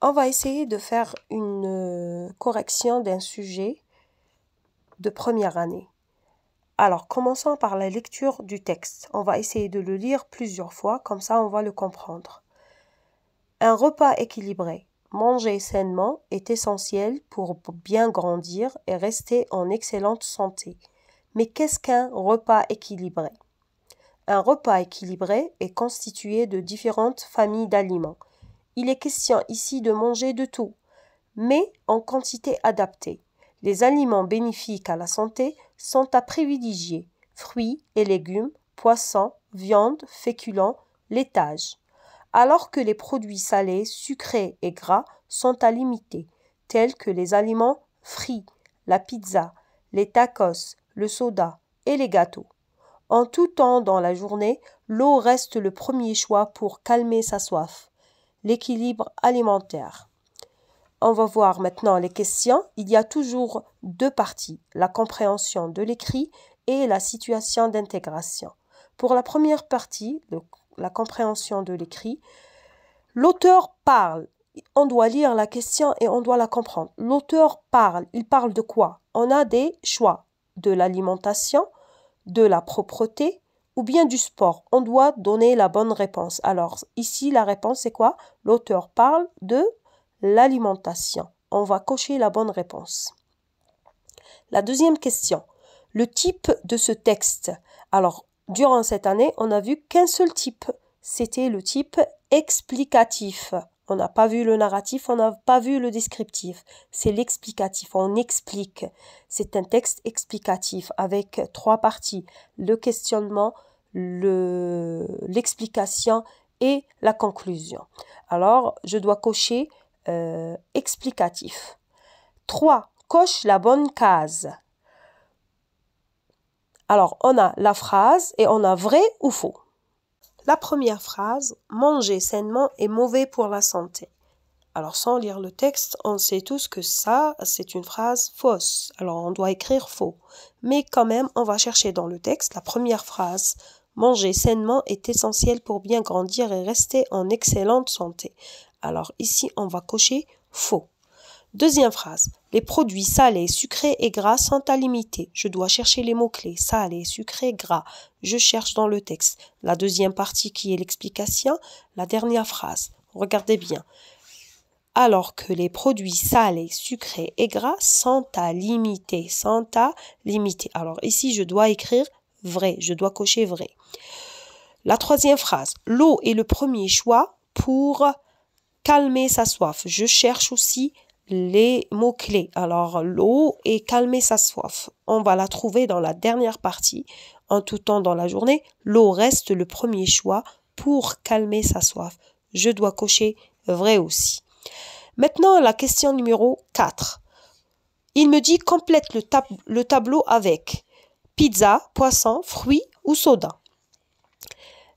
On va essayer de faire une euh, correction d'un sujet de première année. Alors, commençons par la lecture du texte. On va essayer de le lire plusieurs fois, comme ça on va le comprendre. Un repas équilibré, manger sainement, est essentiel pour bien grandir et rester en excellente santé. Mais qu'est-ce qu'un repas équilibré Un repas équilibré est constitué de différentes familles d'aliments il est question ici de manger de tout, mais en quantité adaptée. Les aliments bénéfiques à la santé sont à privilégier fruits et légumes, poissons, viande, féculents, laitages, alors que les produits salés, sucrés et gras sont à limiter, tels que les aliments frits, la pizza, les tacos, le soda et les gâteaux. En tout temps dans la journée, l'eau reste le premier choix pour calmer sa soif l'équilibre alimentaire. On va voir maintenant les questions. Il y a toujours deux parties, la compréhension de l'écrit et la situation d'intégration. Pour la première partie, la compréhension de l'écrit, l'auteur parle. On doit lire la question et on doit la comprendre. L'auteur parle. Il parle de quoi On a des choix. De l'alimentation, de la propreté, ou bien du sport. On doit donner la bonne réponse. Alors ici, la réponse, c'est quoi L'auteur parle de l'alimentation. On va cocher la bonne réponse. La deuxième question, le type de ce texte. Alors, durant cette année, on n'a vu qu'un seul type. C'était le type explicatif. On n'a pas vu le narratif, on n'a pas vu le descriptif. C'est l'explicatif, on explique. C'est un texte explicatif avec trois parties. Le questionnement, l'explication et la conclusion. Alors, je dois cocher euh, explicatif. 3. Coche la bonne case. Alors, on a la phrase et on a vrai ou faux. La première phrase, manger sainement est mauvais pour la santé. Alors sans lire le texte, on sait tous que ça, c'est une phrase fausse. Alors on doit écrire faux. Mais quand même, on va chercher dans le texte la première phrase Manger sainement est essentiel pour bien grandir et rester en excellente santé. Alors ici, on va cocher faux. Deuxième phrase. Les produits salés, sucrés et gras sont à limiter. Je dois chercher les mots-clés. salés, sucré, gras. Je cherche dans le texte. La deuxième partie qui est l'explication. La dernière phrase. Regardez bien. Alors que les produits salés, sucrés et gras sont à limiter. Sont à limiter. Alors ici, je dois écrire vrai. Je dois cocher vrai. La troisième phrase, l'eau est le premier choix pour calmer sa soif. Je cherche aussi les mots-clés. Alors l'eau et calmer sa soif. On va la trouver dans la dernière partie. En tout temps dans la journée, l'eau reste le premier choix pour calmer sa soif. Je dois cocher vrai aussi. Maintenant, la question numéro 4. Il me dit complète le, le tableau avec pizza, poisson, fruits ou soda.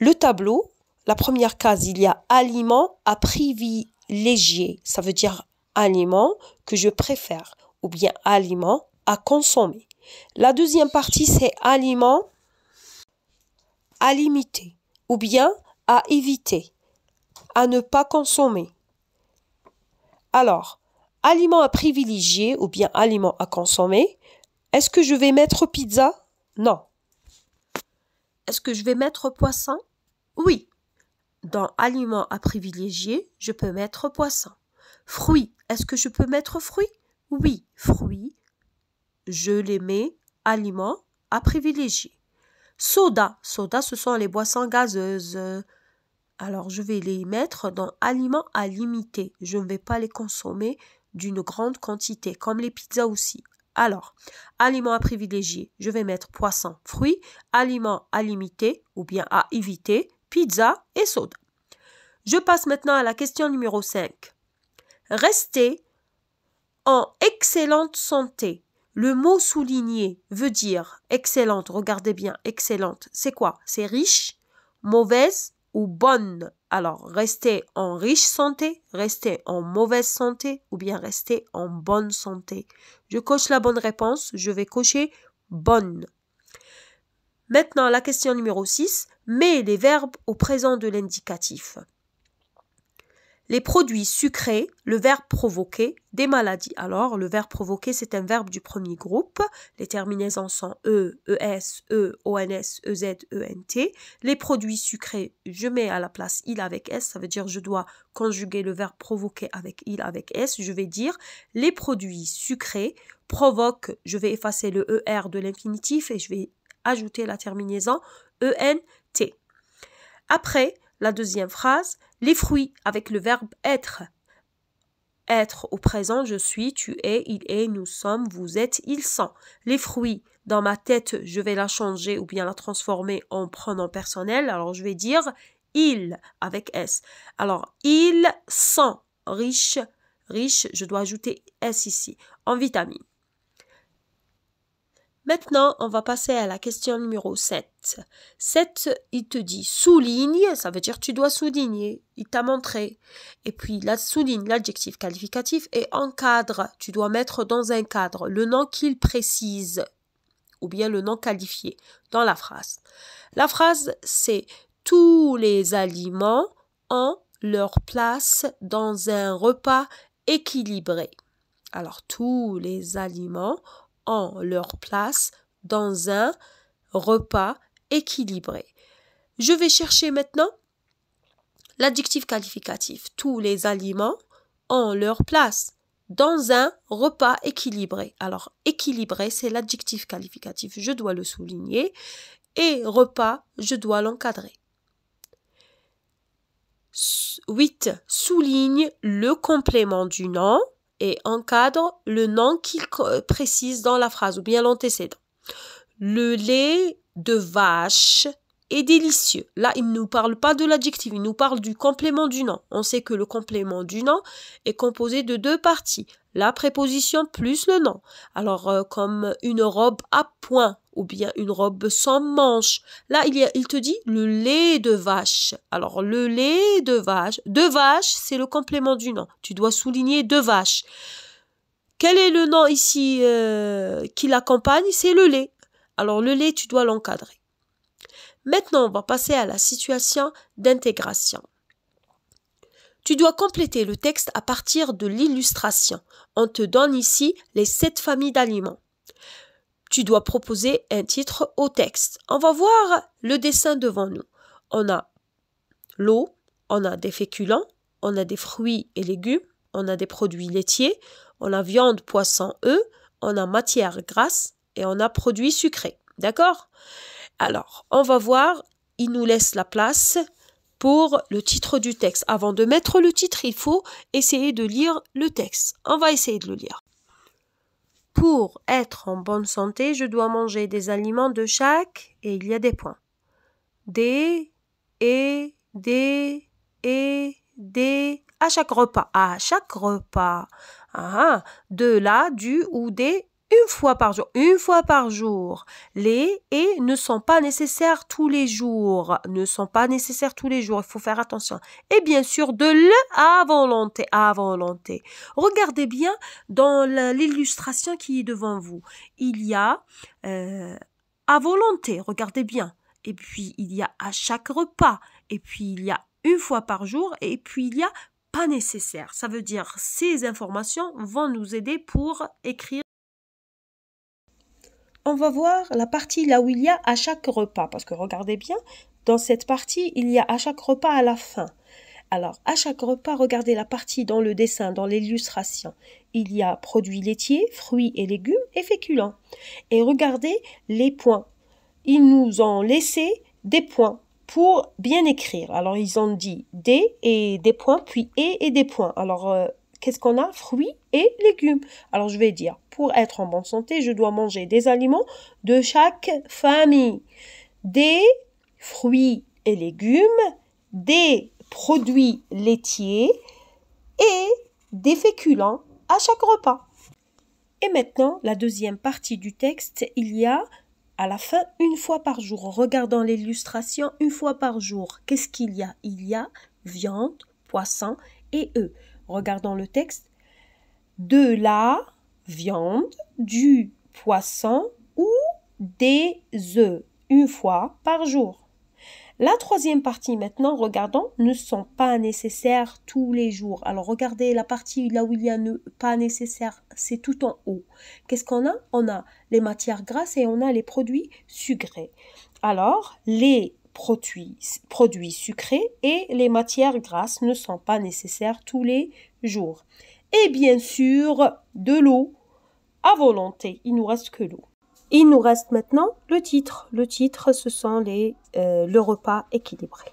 Le tableau, la première case, il y a aliments à privilégier. Ça veut dire aliments que je préfère ou bien aliments à consommer. La deuxième partie, c'est aliments à limiter ou bien à éviter, à ne pas consommer. Alors, aliments à privilégier ou bien aliments à consommer, est-ce que je vais mettre pizza non. Est-ce que je vais mettre poisson Oui. Dans aliments à privilégier, je peux mettre poisson. Fruits, est-ce que je peux mettre fruits Oui, fruits. Je les mets aliments à privilégier. Soda, soda, ce sont les boissons gazeuses. Alors je vais les mettre dans aliments à limiter. Je ne vais pas les consommer d'une grande quantité, comme les pizzas aussi. Alors, aliments à privilégier, je vais mettre poisson, fruits, aliments à limiter ou bien à éviter, pizza et soda. Je passe maintenant à la question numéro 5. Rester en excellente santé. Le mot souligné veut dire excellente, regardez bien, excellente. C'est quoi C'est riche, mauvaise, ou bonne. Alors, rester en riche santé, rester en mauvaise santé ou bien rester en bonne santé. Je coche la bonne réponse, je vais cocher bonne. Maintenant, la question numéro 6, mets les verbes au présent de l'indicatif. Les produits sucrés, le verbe provoquer, des maladies. Alors, le verbe provoquer, c'est un verbe du premier groupe. Les terminaisons sont E, ES, E, ONS, EZ, e ENT. Les produits sucrés, je mets à la place il avec S, ça veut dire je dois conjuguer le verbe provoquer avec il avec S. Je vais dire les produits sucrés provoquent, je vais effacer le ER de l'infinitif et je vais ajouter la terminaison ENT. Après, la deuxième phrase, les fruits avec le verbe être. Être au présent, je suis, tu es, il est, nous sommes, vous êtes, ils sont. Les fruits, dans ma tête, je vais la changer ou bien la transformer en pronom personnel. Alors je vais dire il avec S. Alors ils sont riche, riche, je dois ajouter S ici, en vitamine. Maintenant, on va passer à la question numéro 7. 7, il te dit souligne, ça veut dire tu dois souligner, il t'a montré. Et puis la souligne l'adjectif qualificatif et encadre, tu dois mettre dans un cadre le nom qu'il précise ou bien le nom qualifié dans la phrase. La phrase, c'est tous les aliments ont leur place dans un repas équilibré. Alors tous les aliments en leur place dans un repas équilibré. Je vais chercher maintenant l'adjectif qualificatif. Tous les aliments ont leur place dans un repas équilibré. Alors, équilibré, c'est l'adjectif qualificatif, je dois le souligner. Et repas, je dois l'encadrer. 8. Souligne le complément du nom et encadre le nom qu'il précise dans la phrase ou bien l'antécédent. Le lait de vache est délicieux. Là, il ne nous parle pas de l'adjectif, il nous parle du complément du nom. On sait que le complément du nom est composé de deux parties, la préposition plus le nom. Alors, euh, comme une robe à point, ou bien une robe sans manches. Là, il, il te dit le lait de vache. Alors, le lait de vache, de vache, c'est le complément du nom. Tu dois souligner de vache. Quel est le nom ici euh, qui l'accompagne C'est le lait. Alors, le lait, tu dois l'encadrer. Maintenant, on va passer à la situation d'intégration. Tu dois compléter le texte à partir de l'illustration. On te donne ici les sept familles d'aliments tu dois proposer un titre au texte. On va voir le dessin devant nous. On a l'eau, on a des féculents, on a des fruits et légumes, on a des produits laitiers, on a viande, poisson, œufs, on a matière grasse et on a produits sucrés. D'accord Alors, on va voir, il nous laisse la place pour le titre du texte. Avant de mettre le titre, il faut essayer de lire le texte. On va essayer de le lire. Pour être en bonne santé, je dois manger des aliments de chaque et il y a des points. D et, D et, D à chaque repas, à chaque repas. Ah, ah. de là, du ou des une fois par jour, une fois par jour. Les et ne sont pas nécessaires tous les jours, ne sont pas nécessaires tous les jours, il faut faire attention. Et bien sûr, de le à volonté, à volonté. Regardez bien dans l'illustration qui est devant vous. Il y a euh, à volonté, regardez bien. Et puis, il y a à chaque repas. Et puis, il y a une fois par jour. Et puis, il y a pas nécessaire. Ça veut dire ces informations vont nous aider pour écrire on va voir la partie là où il y a à chaque repas. Parce que regardez bien, dans cette partie, il y a à chaque repas à la fin. Alors, à chaque repas, regardez la partie dans le dessin, dans l'illustration. Il y a produits laitiers, fruits et légumes et féculents. Et regardez les points. Ils nous ont laissé des points pour bien écrire. Alors, ils ont dit des et des points, puis et et des points. Alors, euh, qu'est-ce qu'on a Fruits et légumes. Alors je vais dire, pour être en bonne santé, je dois manger des aliments de chaque famille. Des fruits et légumes, des produits laitiers et des féculents à chaque repas. Et maintenant, la deuxième partie du texte, il y a à la fin une fois par jour. En regardant l'illustration, une fois par jour, qu'est-ce qu'il y a Il y a viande, poisson et œufs regardons le texte, de la viande, du poisson ou des œufs une fois par jour. La troisième partie maintenant, regardons, ne sont pas nécessaires tous les jours. Alors regardez la partie là où il y a ne, pas nécessaire, c'est tout en haut. Qu'est-ce qu'on a On a les matières grasses et on a les produits sucrés. Alors, les produits, produits sucrés et les matières grasses ne sont pas nécessaires tous les jours. Et bien sûr, de l'eau à volonté. Il nous reste que l'eau. Il nous reste maintenant le titre. Le titre, ce sont les, euh, le repas équilibré.